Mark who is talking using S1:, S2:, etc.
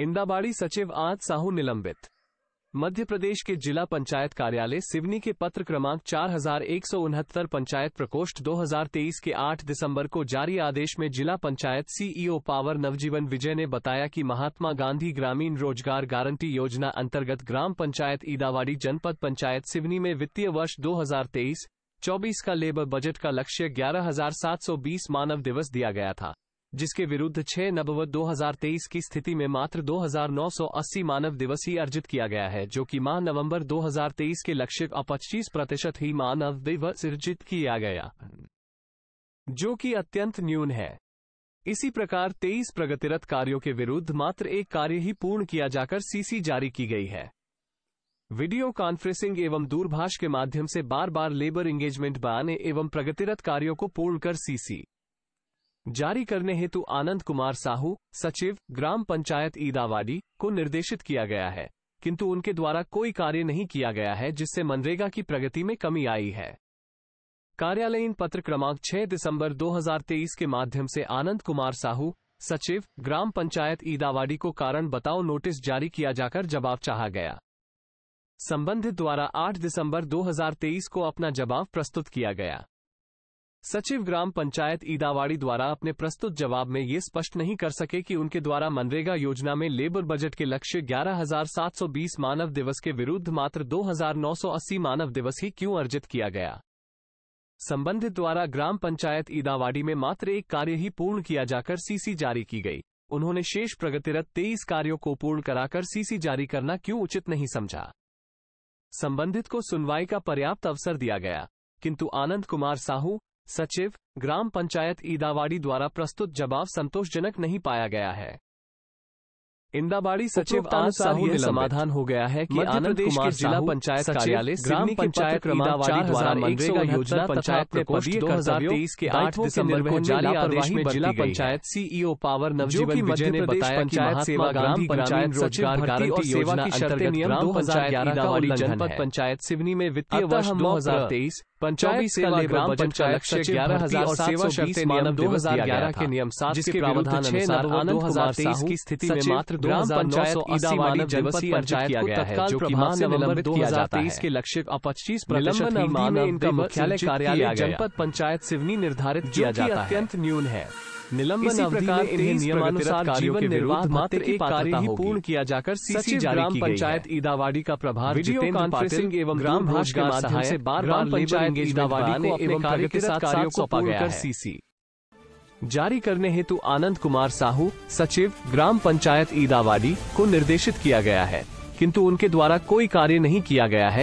S1: इंदाबाड़ी सचिव आज साहू निलंबित मध्य प्रदेश के जिला पंचायत कार्यालय सिवनी के पत्र क्रमांक चार पंचायत प्रकोष्ठ 2023 के 8 दिसंबर को जारी आदेश में जिला पंचायत सीईओ पावर नवजीवन विजय ने बताया कि महात्मा गांधी ग्रामीण रोजगार गारंटी योजना अंतर्गत ग्राम पंचायत ईदावाड़ी जनपद पंचायत सिवनी में वित्तीय वर्ष 2023-24 का लेबर बजट का लक्ष्य ग्यारह मानव दिवस दिया गया था जिसके विरुद्ध 6 नवंबर 2023 की स्थिति में मात्र 2,980 मानव दिवसीय अर्जित किया गया है जो कि माह नवंबर 2023 के लक्ष्य का पच्चीस प्रतिशत ही मानव दिवस अर्जित किया गया जो कि अत्यंत न्यून है इसी प्रकार 23 प्रगतिरत कार्यों के विरुद्ध मात्र एक कार्य ही पूर्ण किया जाकर सीसी जारी की गई है वीडियो कॉन्फ्रेंसिंग एवं दूरभाष के माध्यम से बार बार लेबर एंगेजमेंट बनाने एवं प्रगतिरत कार्यों को पूर्ण कर सीसी जारी करने हेतु आनंद कुमार साहू सचिव ग्राम पंचायत ईदावाडी को निर्देशित किया गया है किंतु उनके द्वारा कोई कार्य नहीं किया गया है जिससे मनरेगा की प्रगति में कमी आई है कार्यालयीन पत्र क्रमांक 6 दिसंबर 2023 के माध्यम से आनंद कुमार साहू सचिव ग्राम पंचायत ईदावाडी को कारण बताओ नोटिस जारी किया जाकर जवाब चाहा गया संबंधित द्वारा 8 दिसंबर 2023 को अपना जवाब प्रस्तुत किया गया सचिव ग्राम पंचायत ईदावाड़ी द्वारा अपने प्रस्तुत जवाब में ये स्पष्ट नहीं कर सके कि उनके द्वारा मनरेगा योजना में लेबर बजट के लक्ष्य 11,720 मानव दिवस के विरुद्ध मात्र 2,980 मानव दिवस ही क्यों अर्जित किया गया संबंधित द्वारा ग्राम पंचायत ईदावाड़ी में मात्र एक कार्य ही पूर्ण किया जाकर सीसी जारी की गई उन्होंने शेष प्रगतिरत तेईस कार्यों को पूर्ण कराकर सीसी जारी करना क्यों उचित नहीं समझा संबंधित को सुनवाई का पर्याप्त अवसर दिया गया किंतु आनंद कुमार साहू सचिव ग्राम पंचायत ईदावाड़ी द्वारा प्रस्तुत जवाब संतोषजनक नहीं पाया गया है इंदाबाड़ी सचिव समाधान हो गया है कि आनंद कुमार जिला पंचायत कार्यालय ग्राम पंचायत ईदावाड़ी द्वारा मनरेगा योजना पंचायत प्रकोष्ठ 2023 के 8 दिसंबर को जारी आदेश में जिला पंचायत सीईओ पावर नवजीवन विजय ने बताया कि सेवा ग्राम पंचायत रोजगार गारंटी योजना अंतर्गत ग्राम पंचायत ईदावाड़ी जनपद पंचायत सिवनी में वित्तीय वर्ष दो पंचायत सेवा ग्राम पंचायत लक्ष्य ग्यारह हजार सेवा शर्त नियम दो हजार ग्यारह के नियम सात जिसके प्रावधान नव दो हजार तेईस की स्थिति में मात्र ग्राम पंचायत वाली जनपद पंचायत को तत्काल प्रभाव से निलंबित दो हजार तेईस के लक्ष्य और पच्चीस प्रतिशत इनका मुख्यालय कार्यालय जनपद पंचायत सिवनी निर्धारित किया जाता है अत्यंत न्यून है निलंबन अवधि में इन्हें नियमानुसार जीवन निर्वाह मात्र एक कार्य ही पूर्ण किया जाकर सीसी जारी ग्राम पंचायत ईदावाड़ी का प्रभार वीडियो कॉन्फ्रेंसिंग एवं ग्राम भाषा के माध्यम से बार बार पंचायत ईदावाड़ी को अपने कार्य के साथ कार्यों को सौंपा गया सीसी जारी करने हेतु आनंद कुमार साहू सचिव ग्राम पंचायत ईदावाड़ी को निर्देशित किया गया है किंतु उनके द्वारा कोई कार्य नहीं किया गया है